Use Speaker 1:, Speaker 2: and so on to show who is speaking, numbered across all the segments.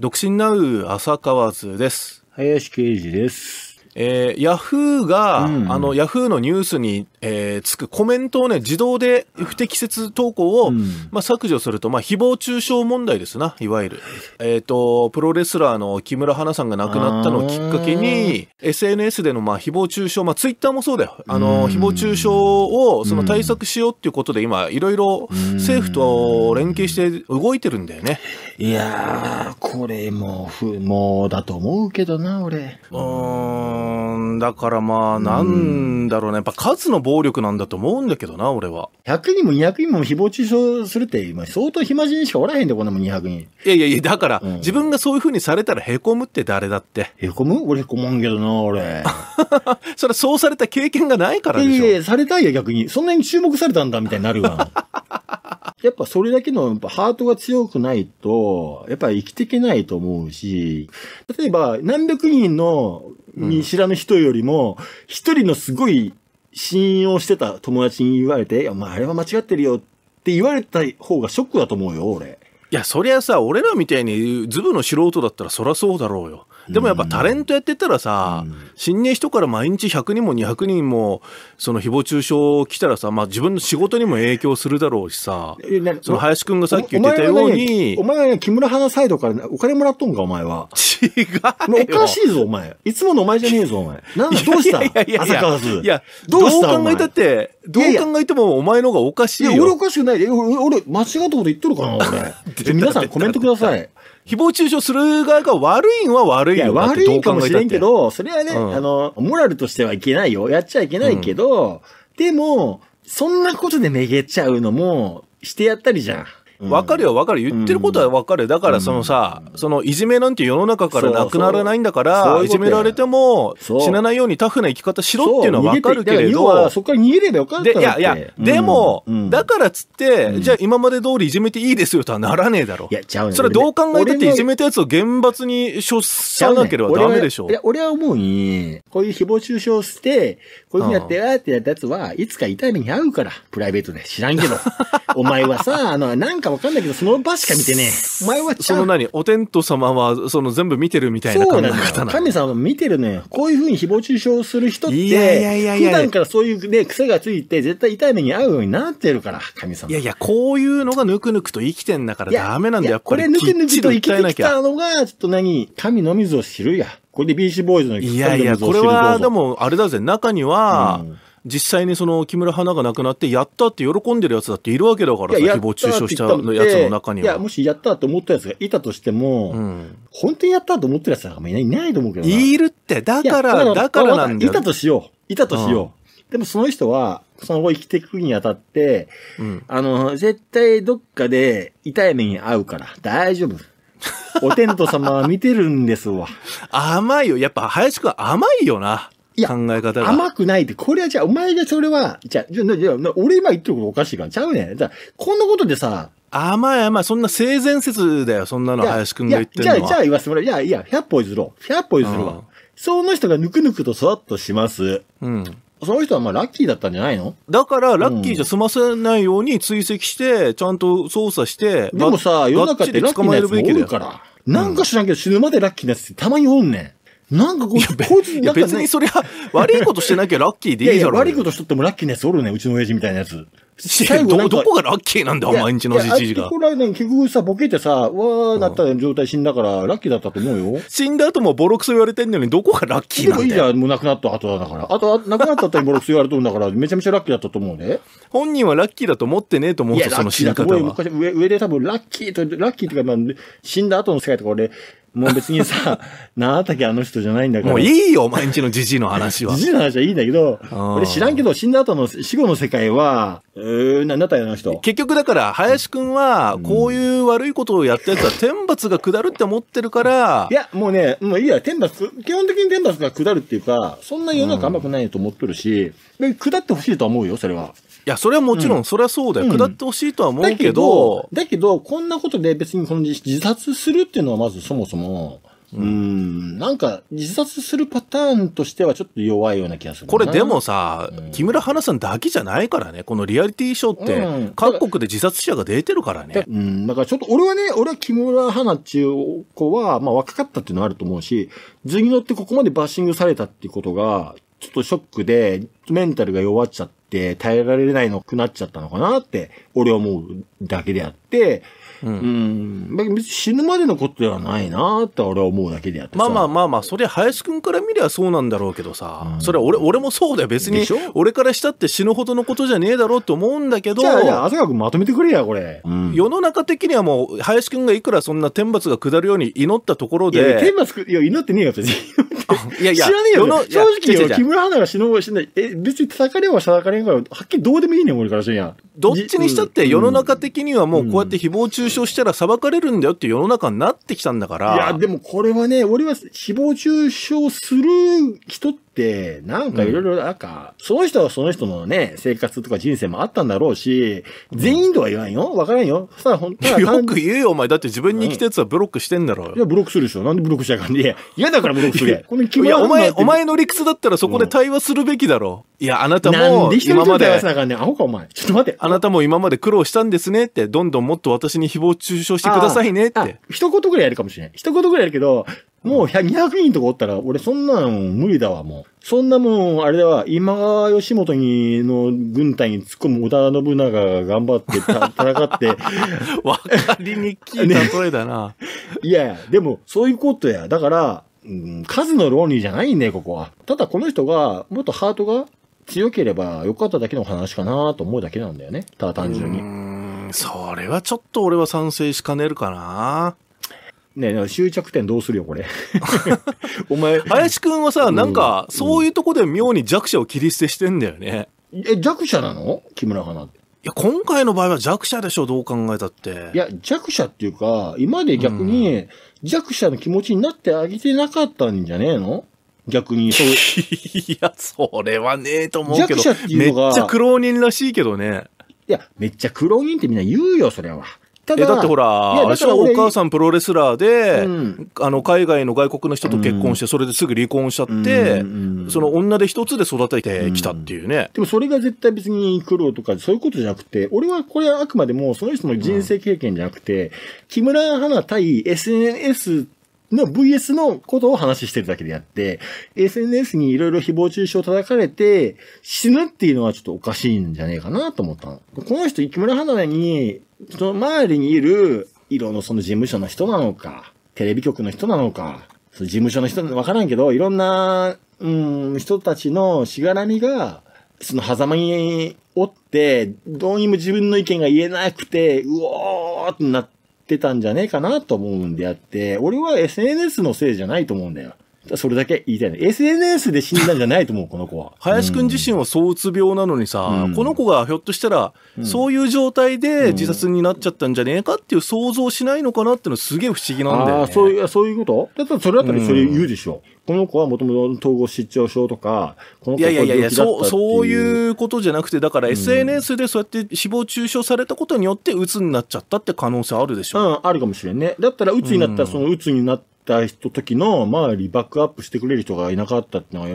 Speaker 1: 独身ナウ浅川津です。林啓二です。えー、ヤフーが、うん、あの、ヤフーのニュースにえー、つくコメントをね、自動で不適切投稿を、うん、まあ、削除すると、まあ、誹謗中傷問題ですな、いわゆる。えっ、ー、と、プロレスラーの木村花さんが亡くなったのをきっかけに、SNS での、まあ、誹謗中傷、まあ、ツイッターもそうだよ。あの、誹謗中傷を、その対策しようっていうことで、今、いろいろ政府と連携して動いてるんだよね。いやー、これも不毛だと思うけどな、俺。うん、だからまあ、なんだろうね。やっぱ数の暴力なんだと思うんだけどな、俺は。100人も200人も誹謗中傷するって、今相当暇人しかおらへんで、こんなもん200人。いやいやいや、だから、うん、自分がそういうふうにされたらへこむって誰だって。へこむ俺へこまんけどな、俺。それはそうされた経験がないからでしょ。いやいや、されたいよ、逆に。そんなに注目されたんだ、みたいになるわ。やっぱそれだけのやっぱハートが強くないと、やっぱ生きていけないと思うし、例えば何百人の見知らぬ人よりも、一人のすごい信用してた友達に言われて、いや、まあ、あれは間違ってるよって言われた方がショックだと思うよ、俺。いやそりゃさ俺らみたいにズブの素人だったらそりゃそうだろうよでもやっぱタレントやってたらさ、新入人から毎日100人も200人もその誹謗中傷来たらさ、まあ、自分の仕事にも影響するだろうしさその林くんがさっき言ってたようにお前は、ね、木村花サイドからお金もらっとんかお前は違うおかしいぞお前いつものお前じゃねえぞお前なんどうしたいやいやいやどうしたどう考えたってどう考えてもお前の方がおかしいよ。いや、俺おかしくないで。俺、俺間違ったこと言っとるかな、俺。皆さんコメントください。誹謗中傷する側が悪いんは悪いよ。い悪いかもしれんけど、それはね、うん、あの、モラルとしてはいけないよ。やっちゃいけないけど、うん、でも、そんなことでめげちゃうのも、してやったりじゃん。分かるよ分かる言ってることは分かるだからそのさ、そのいじめなんて世の中からなくならないんだからいじめられても死なないようにタフな生き方しろっていうのは分かるけれどそこから逃げればよかったいやいやでも、だからっつって、じゃあ今まで通りいじめていいですよとはならねえだろいやちゃう、ね、それどう考えてっていじめたやつを厳罰に処さなければダメでしょ、ね、いや俺は思うにこういう誹謗中傷してこういうふうにやってあってやったやつはいつか痛い目に遭うからプライベートで知らんけど お前はさあのなんかかわかんないけど、その場しか見てねえ。お前はちその何お天道様は、その全部見てるみたいな考え方なの神様見てるのよ。こういうふうに誹謗中傷する人って、いやいやいやいや普段からそういうね、癖がついて、絶対痛い目に遭うようになってるから、神様。いやいや、こういうのがぬくぬくと生きてんだからダメなんだよ。これぬくぬくと生きてきたのが、ちょっと何、神の水を知るや。これでビーーボーイズのいやいや、これはで、もあれだぜ、中には、うん実際にその木村花が亡くなってやったって喜んでるやつだっているわけだからさ誹謗中傷したやつの中にはいやもしやったと思ったやつがいたとしても、うん、本当にやったと思ってるやつなんかいないいないと思うけどいるってだからだからなんだよいたとしよういたとしよう、うん、でもその人はその後生きていくにあたって、うん、あの絶対どっかで痛い目に遭うから大丈夫お天道様は見てるんですわ。甘いよ。やっぱ林くん甘いよな。いや考え方が。甘くないって、これはじゃあ、お前がそれは、じゃあ、じゃあ、じゃ俺今言ってることおかしいから、ちゃうねん。じゃこんなことでさ、甘い甘い、そんな性善説だよ、そんなの林くんが言ってるのは。じゃあ、じゃあ言わせてもらう。いや、いや、100歩譲ろう。100歩譲るわ。うん、その人がぬくぬくと育っとします。うん。その人はまあラッキーだったんじゃないのだからラッキーじゃ済ませないように追跡して、ちゃんと操作して、うん、でもさ、世の中ってラッキーなやつもおから。なんか知らんけど死ぬまでラッキーなやつってたまにおんねん。なんかこう、こいつ、いや別にそりゃ、悪いことしてなきゃラッキーでいいゃろう。いや悪いことしとってもラッキーなやつおるね、うちの親父みたいなやつ。最後ど、どこがラッキーなんだよ、お前んちのじじいが。こらね、結局さ、ボケてさ、わーなった状態死んだから、ラッキーだったと思うよ。死んだ後もボロクソ言われてんのに、どこがラッキーなんだよ。いいじゃん、もう亡くなった後だから。あと、亡くなった後にボロクソ言われとるんだから、めちゃめちゃラッキーだったと思うね。本人はラッキーだと思ってねえと思うと、その死に方は。上上で多分、ラッキーと、ラッキーとか、まあ、死んだ後の世界とか俺、もう別にさ、なあたけあの人じゃないんだから。もういいよ、お前んちのじじいの話は。じじいの話はいいんだけど、俺知らんけど、死んだ後の死後の世界は、うーん、なんだったよ、あの人。結局だから、林くんは、こういう悪いことをやったやつは天罰が下るって思ってるから、いや、もうね、もういいや、天罰、基本的に天罰が下るっていうか、そんな世の中甘くないと思っとるし、うん、下ってほしいと思うよ、それは。や、それはもちろん、うん、それはそうだよ。下ってほしいとは思うけど。だけど、けどこんなことで別にこの自殺するっていうのはまずそもそも、うん、なんか、自殺するパターンとしてはちょっと弱いような気がする。これでもさ、うん、木村花さんだけじゃないからね、このリアリティショーって、各国で自殺者が出てるからね。うん、だからちょっと俺はね、俺は木村花っていう子は、まあ若かったっていうのはあると思うし、図に乗ってここまでバッシングされたっていうことが、ちょっとショックで、メンタルが弱っちゃっって耐えられないのくなっちゃったのかなって、俺は思うだけであって。、うん、うん、死ぬまでのことではないなって俺は思うだけでやってまあまあまあまあそれ林くんから見りゃそうなんだろうけどさ、うん、それは俺俺もそうだよ別に俺からしたって死ぬほどのことじゃねえだろうと思うんだけどじゃあ君まとめてくれやこれ、うん、世の中的にはもう林くんがいくらそんな天罰が下るように祈ったところでいや天罰いや祈ってねえよ別に いやいや知らねえよ正直よ木村花が死ぬほど死んないえ別に叩かれは叩かれんからはっきりどうでもいいね俺からすんやどっちにしたって世の中的にはもうこうやって誹謗中傷したら裁かれるんだよって世の中になってきたんだから。いや、でもこれはね、俺は誹謗中傷する人って、なんかいろいろなんか、その人はその人のね、生活とか人生もあったんだろうし、全員とは言わんよわからんよさあ、ほんとは。よく言えよ、お前。だって自分に来たやつはブロックしてんだろ。いや、ブロックするでしょ。なんでブロックしちゃいかんね嫌だからブロックする。この気いや、お前、お前の理屈だったらそこで対話するべきだろ。いや、あなたも、今まで。ね、アホかお前。ちょっと待て。あなたも今まで苦労したんですねって、どんどんもっと私に誹謗中傷してくださいねって。一言ぐらいやるかもしれない。一言ぐらいやるけど、もう200人とかおったら、俺そんなん無理だわ、もう。そんなもん、あれだわ、今川義元にの軍隊に突っ込む織田信長が頑張って 戦って。わかりにくい例えだな。ね、いや、でもそういうことや。だから、うん、数の論理じゃないね、ここは。ただこの人が、もっとハートが強ければよかっただけの話かなと思うだけなんだよね。ただ単純に。それはちょっと俺は賛成しかねるかな。ね終着点どうするよ、これ。お前。林くんはさ、なんか、そういうとこで妙に弱者を切り捨てしてんだよね。え、弱者なの木村花って。いや、今回の場合は弱者でしょ、どう考えたって。いや、弱者っていうか、今まで逆に弱者の気持ちになってあげてなかったんじゃねえの逆に、そう。いや、それはねえと思うけど。弱者っていうのが。めっちゃ苦労人らしいけどね。いや、めっちゃ苦労人ってみんな言うよ、それは。
Speaker 2: ただえだってほらいやだからお母
Speaker 1: さんプロレスラーで、うんあの海外の外国の人と結婚して、それですぐ離婚しちゃって、うんうんその女で一つで育ててきたっていうね、でもそれが絶対別に苦労とかそういうことじゃなくて、俺はこれはあくまでもその人の人生経験じゃなくて、木村花対 SNS の VS のことを話してるだけであって、SNS にいろいろ誹謗中傷を叩かれて死ぬっていうのはちょっとおかしいんじゃねえかなと思ったの。この人、木村花菜に、その周りにいる、色のその事務所の人なのか、テレビ局の人なのか、その事務所の人わからんけど、いろんな、うん、人たちのしがらみが、その狭間におって、どうにも自分の意見が言えなくて、うおーってなって、ってたんじゃねえかなと思うんであって、俺は SNS のせいじゃないと思うんだよ。それだけ言いたいの。SNS で死んだんじゃないと思う、この子は。林くん自身はそううつ病なのにさ、うん、この子がひょっとしたら、そういう状態で自殺になっちゃったんじゃねえかっていう想像しないのかなっていうのすげえ不思議なんだよ、ね、ああ、そういう、ことだったらそれだったらそれ言うでしょ。うんこの子はもともと統合失調症とか、この子はいやいやいや、そう、そういうことじゃなくて、だから SNS でそうやって誹謗中傷されたことによって、うつになっちゃったって可能性あるでしょ。うん、あるかもしれんね。だったら、鬱になったら、その鬱になった人時の周りバックアップしてくれる人がいなかったってのは、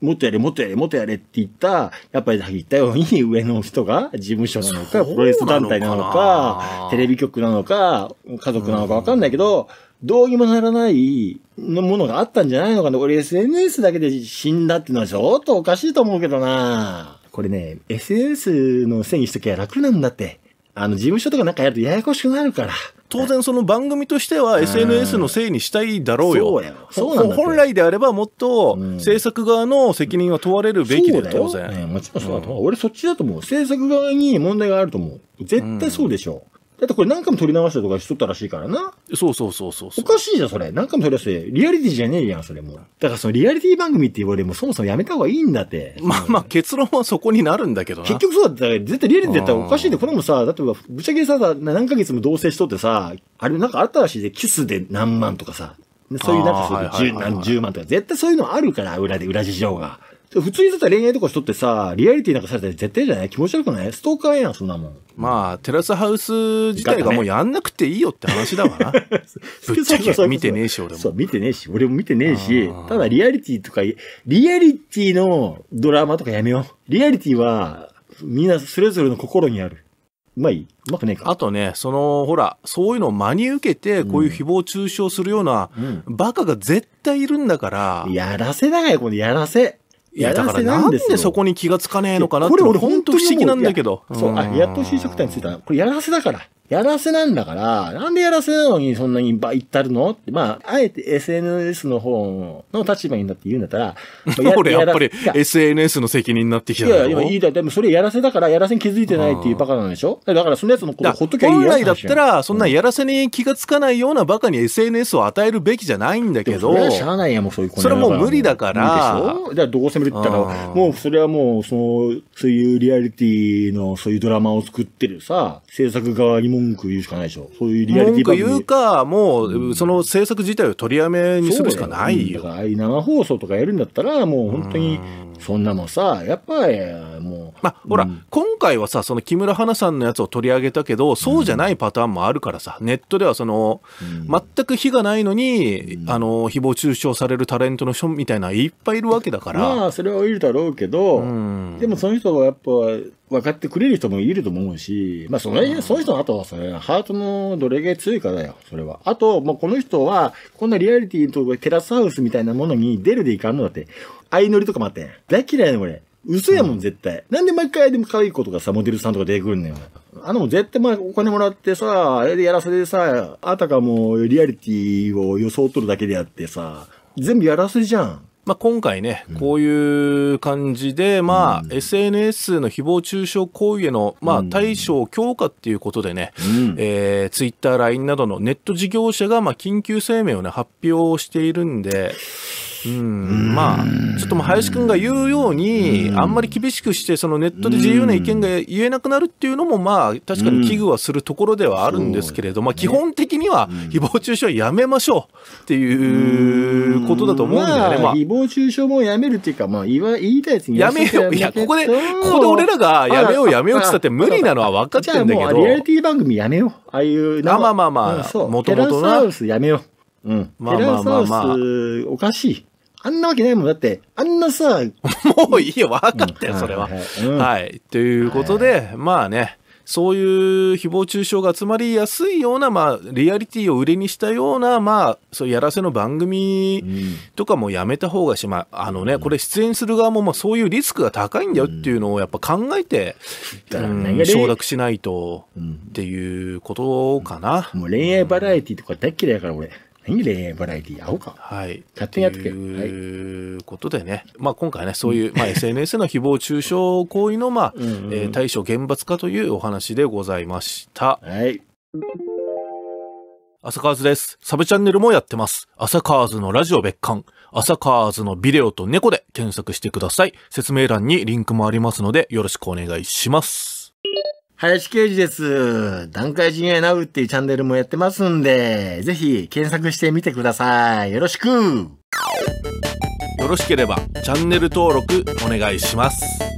Speaker 1: もっとやれ、もっとやれ、もっとやれって言った、やっぱりさっき言ったように上の人が事務所なのか、プロレス団体なのか、テレビ局なのか、家族なのかわかんないけど、どうにもならないのものがあったんじゃないのかな。俺 SNS だけで死んだってのはちょっとおかしいと思うけどな。これね、SNS のせいにしときゃ楽なんだって。あの、事務所とかなんかやるとややこしくなるから。当然その番組としては SNS のせいにしたいだろうよ。そうなん本来であればもっと制作側の責任は問われるべきで当然。もちろんそうだと思う。俺そっちだと思う。制作側に問題があると思う。絶対そうでしょう。だってこれ何回も撮り直したとかしとったらしいからな。そうそうそうそうおかしいじゃん、それ。何回も撮り直して。リアリティじゃねえやん、それもう。だからそのリアリティ番組って言われもそもそもやめた方がいいんだって。まあまあ結論はそこになるんだけどな。結局そうだったら、絶対リアリティだったらおかしいで、これもさ、だってぶっちゃけさ、さ何ヶ月も同棲しとってさ、あれなんかあったらしいで、キスで何万とかさ、
Speaker 2: そういうなんかそういう
Speaker 1: 何十万とか、絶対そういうのあるから、裏で、裏事情が。普通にだったら恋愛とかしとってさ、リアリティなんかされたら絶対じゃない気持ち悪くないストーカーやん、そんなもん。まあ、テラスハウス自体がもうやんなくていいよって話だわな。ぶっちゃけ見てねえし、俺も。そう、見てねえし、俺も見てねえし、ただリアリティとか、リアリティのドラマとかやめよう。リアリティは、みんなそれぞれの心にある。うまいうまくねえか。あとね、その、ほら、そういうのを真に受けて、こういう誹謗中傷するような、うん、バカが絶対いるんだから。やらせだよ、このやらせ。
Speaker 2: いや、だからなんでそこ
Speaker 1: に気がつかねえのかなって、これ俺本当不思議なんだけど。そう、あ、やっと就職隊についたこれやらせだから。やらせなんだから、なんでやらせなのにそんなにバイったるのって、まあ、あえて SNS の方の立場になって言うんだったら、や 俺やっぱり SNS の責任になってきたいや、今言いいだでもそれやらせだから、やらせに気づいてないっていうバカなんでしょだからそのやつのことほっときゃいいよ。本来だったら、そんなやらせに気がつかないようなバカに SNS を与えるべきじゃないんだけど、それはしゃあないやもうそういうことそれはもう無理だから。いいでしょじゃあどうせ無理って言ったら、もうそれはもう、その、そういうリアリティの、そういうドラマを作ってるさ、制作側にも文句言うしかないでしょ。そういうリアリティ文句言うか、もう、その制作自体を取りやめにするしかないよ。だい生放送とかやるんだったら、もう本当に、そんなもんさ、やっぱり、もう。まあ、ほら、うん、今回はさ、その木村花さんのやつを取り上げたけど、そうじゃないパターンもあるからさ、ネットではその、うん、全く非がないのに、うん、あの、誹謗中傷されるタレントの人みたいないっぱいいるわけだから。まあ、それはいるだろうけど、でもその人はやっぱ、分かってくれる人もいると思うし、まあ、それ、その人の後はそれ、ハートのどれぐらい強いかだよ、それは。あと、もうこの人は、こんなリアリティとかテラスハウスみたいなものに出るでいかんのだって、相乗りとかもあってん。大嫌いなこれ。嘘やもん、絶対。なんで毎回でも可愛い子とかさ、モデルさんとか出てくるんだよ。あの、絶対まあ、お金もらってさ、あれでやらせでさ、あたかもリアリティを装っとるだけであってさ、全部やらせじゃん。まあ、今回ね、こういう感じで、まあ、SNS の誹謗中傷行為への、まあ、対処強化っていうことでね、えツイッター、LINE などのネット事業者が、まあ、緊急声明をね、発表しているんで、うんまあ、ちょっとも林林君が言うように、あんまり厳しくして、そのネットで自由な意見が言えなくなるっていうのも、まあ、確かに危惧はするところではあるんですけれど、まあ、基本的には、誹謗中傷はやめましょうっていうことだと思うんだよね。まあ、誹謗中傷もやめるっていうか、まあ、言わ言いたいやつにやめよう。いや、ここで、ここで俺らがやめよう、やめようって言ったって無理なのは分かってるんだけど。リアリティ番組やめよう。ああいう。まあまあまあまあ、もともとな。テラスハウスやめよう。うん。まあまあまあまあ。おかしい。あんなわけないもん。だって、あんなさ。もういいよ、分かったよ、それは。はい。ということで、まあね、そういう誹謗中傷が集まりやすいような、まあ、リアリティを売りにしたような、まあ、そうやらせの番組とかもやめた方がし、まあ、あのね、これ出演する側も、まあ、そういうリスクが高いんだよっていうのをやっぱ考えて、承諾しないと、っていうことかな。もう恋愛バラエティとか大嫌いやから、俺。に恋愛バラエティー会おうか。はい。勝手にやってけ。ということでね、まあ今回ね、そういう、まあ SNS の誹謗中傷行為の、まあ、うんうん、えー、対処厳罰化というお話でございました。はい。朝カーズです。サブチャンネルもやってます。朝カーズのラジオ別館、朝カーズのビデオと猫で検索してください。説明欄にリンクもありますので、よろしくお願いします。林刑事です。段階陣営ナウっていうチャンネルもやってますんで、ぜひ検索してみてください。よろしくよろしければチャンネル登録お願いします。